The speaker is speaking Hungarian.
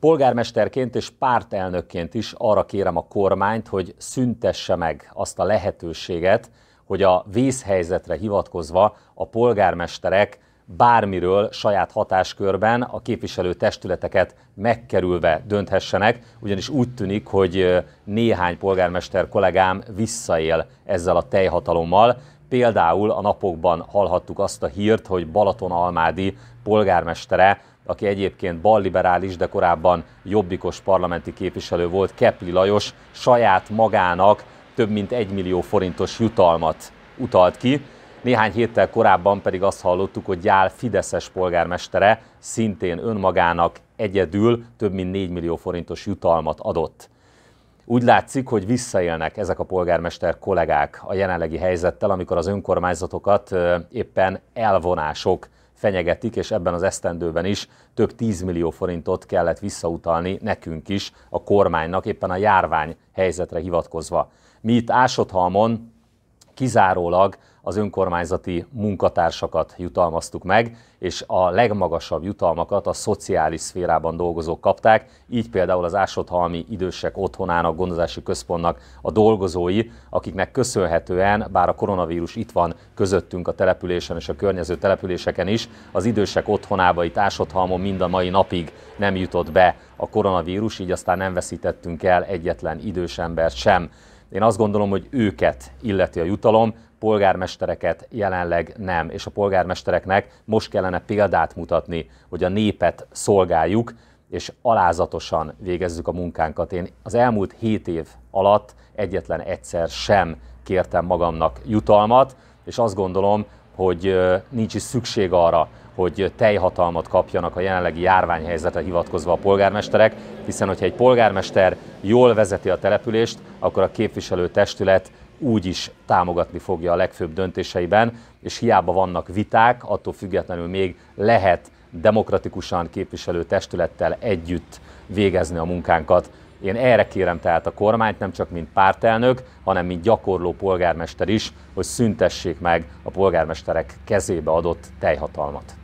Polgármesterként és pártelnökként is arra kérem a kormányt, hogy szüntesse meg azt a lehetőséget, hogy a vészhelyzetre hivatkozva a polgármesterek bármiről saját hatáskörben a képviselő testületeket megkerülve dönthessenek, ugyanis úgy tűnik, hogy néhány polgármester kollégám visszaél ezzel a teljhatalommal, Például a napokban hallhattuk azt a hírt, hogy Balaton-Almádi polgármestere, aki egyébként balliberális, de korábban jobbikos parlamenti képviselő volt, Kepli Lajos saját magának több mint egy millió forintos jutalmat utalt ki. Néhány héttel korábban pedig azt hallottuk, hogy Jál Fideszes polgármestere szintén önmagának egyedül több mint 4 millió forintos jutalmat adott. Úgy látszik, hogy visszaélnek ezek a polgármester kollégák a jelenlegi helyzettel, amikor az önkormányzatokat éppen elvonások fenyegetik, és ebben az esztendőben is több 10 millió forintot kellett visszautalni nekünk is, a kormánynak, éppen a járvány helyzetre hivatkozva. Mi itt Ásotthalmon kizárólag az önkormányzati munkatársakat jutalmaztuk meg, és a legmagasabb jutalmakat a szociális szférában dolgozók kapták, így például az Ásotthalmi Idősek Otthonának, Gondozási Központnak a dolgozói, akiknek köszönhetően, bár a koronavírus itt van közöttünk a településen és a környező településeken is, az idősek otthonába itt Ásotthalmon mind a mai napig nem jutott be a koronavírus, így aztán nem veszítettünk el egyetlen idős embert sem. Én azt gondolom, hogy őket illeti a jutalom, polgármestereket jelenleg nem, és a polgármestereknek most kellene példát mutatni, hogy a népet szolgáljuk, és alázatosan végezzük a munkánkat. Én az elmúlt hét év alatt egyetlen egyszer sem kértem magamnak jutalmat, és azt gondolom, hogy nincs is szükség arra, hogy teljhatalmat kapjanak a jelenlegi járványhelyzetre hivatkozva a polgármesterek, hiszen hogyha egy polgármester jól vezeti a települést, akkor a képviselő testület úgy is támogatni fogja a legfőbb döntéseiben, és hiába vannak viták, attól függetlenül még lehet demokratikusan képviselő testülettel együtt végezni a munkánkat. Én erre kérem tehát a kormányt, nem csak mint pártelnök, hanem mint gyakorló polgármester is, hogy szüntessék meg a polgármesterek kezébe adott teljhatalmat.